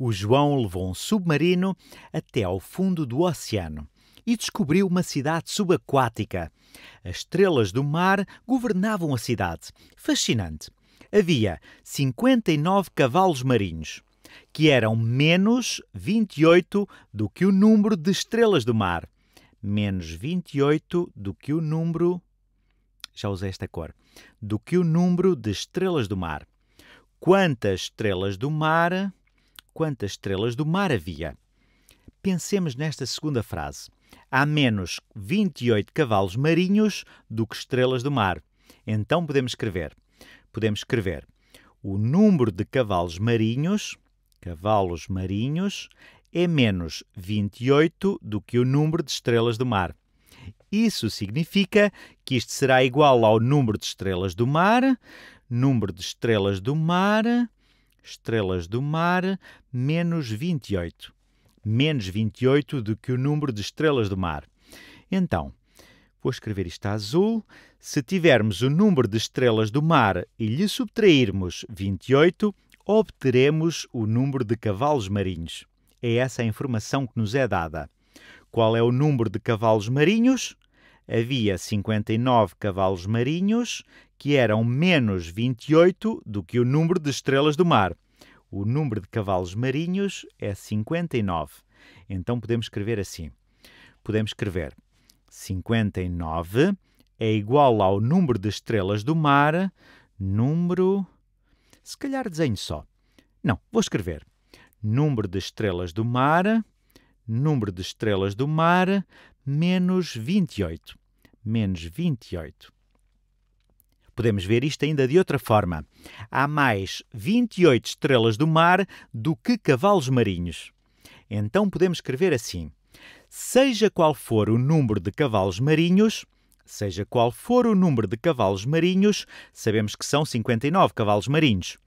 O João levou um submarino até ao fundo do oceano e descobriu uma cidade subaquática. As estrelas do mar governavam a cidade. Fascinante. Havia 59 cavalos marinhos, que eram menos 28 do que o número de estrelas do mar. Menos 28 do que o número. Já usei esta cor. Do que o número de estrelas do mar. Quantas estrelas do mar quantas estrelas do mar havia. Pensemos nesta segunda frase. Há menos 28 cavalos marinhos do que estrelas do mar. Então podemos escrever. Podemos escrever o número de cavalos marinhos, cavalos marinhos, é menos 28 do que o número de estrelas do mar. Isso significa que isto será igual ao número de estrelas do mar, número de estrelas do mar estrelas do mar, menos 28. Menos 28 do que o número de estrelas do mar. Então, vou escrever isto a azul. Se tivermos o número de estrelas do mar e lhe subtrairmos 28, obteremos o número de cavalos marinhos. É essa a informação que nos é dada. Qual é o número de cavalos marinhos? havia 59 cavalos marinhos, que eram menos 28 do que o número de estrelas do mar. O número de cavalos marinhos é 59. Então podemos escrever assim. Podemos escrever 59 é igual ao número de estrelas do mar, número. Se calhar desenho só. Não, vou escrever. Número de estrelas do mar, número de estrelas do mar, menos 28 menos 28. Podemos ver isto ainda de outra forma. Há mais 28 estrelas do mar do que cavalos marinhos. Então podemos escrever assim: Seja qual for o número de cavalos marinhos, seja qual for o número de cavalos marinhos, sabemos que são 59 cavalos marinhos.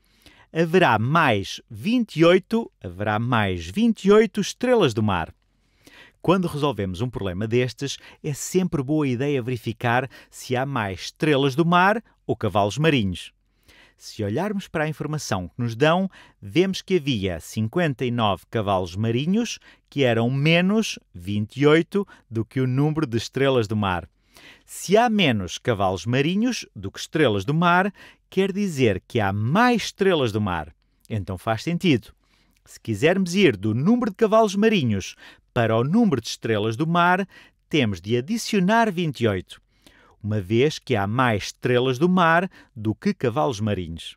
Haverá mais 28, haverá mais 28 estrelas do mar. Quando resolvemos um problema destes, é sempre boa ideia verificar se há mais estrelas do mar ou cavalos marinhos. Se olharmos para a informação que nos dão, vemos que havia 59 cavalos marinhos, que eram menos 28 do que o número de estrelas do mar. Se há menos cavalos marinhos do que estrelas do mar, quer dizer que há mais estrelas do mar. Então faz sentido. Se quisermos ir do número de cavalos marinhos para o número de estrelas do mar, temos de adicionar 28, uma vez que há mais estrelas do mar do que cavalos marinhos.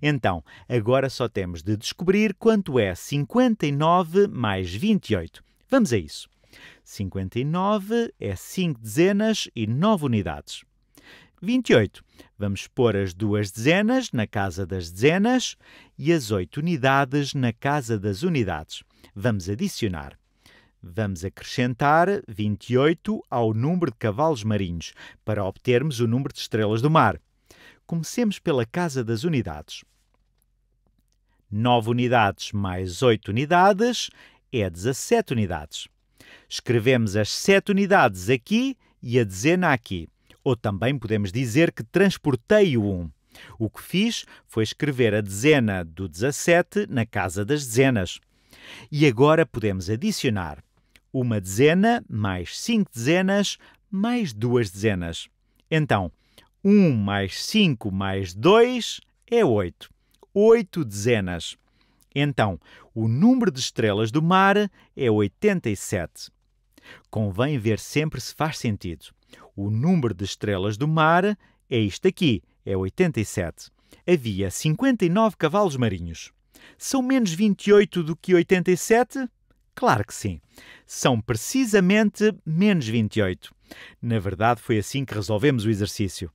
Então, agora só temos de descobrir quanto é 59 mais 28. Vamos a isso. 59 é 5 dezenas e 9 unidades. 28. Vamos pôr as duas dezenas na casa das dezenas e as 8 unidades na casa das unidades. Vamos adicionar. Vamos acrescentar 28 ao número de cavalos marinhos para obtermos o número de estrelas do mar. Comecemos pela casa das unidades. 9 unidades mais 8 unidades é 17 unidades. Escrevemos as 7 unidades aqui e a dezena aqui. Ou também podemos dizer que transportei o 1. O que fiz foi escrever a dezena do 17 na casa das dezenas. E agora podemos adicionar uma dezena mais cinco dezenas mais duas dezenas. Então, 1 mais 5 mais 2 é 8. 8 dezenas. Então, o número de estrelas do mar é 87. Convém ver sempre se faz sentido. O número de estrelas do mar é isto aqui, é 87. Havia 59 cavalos marinhos. São menos 28 do que 87? Claro que sim. São precisamente menos 28. Na verdade, foi assim que resolvemos o exercício.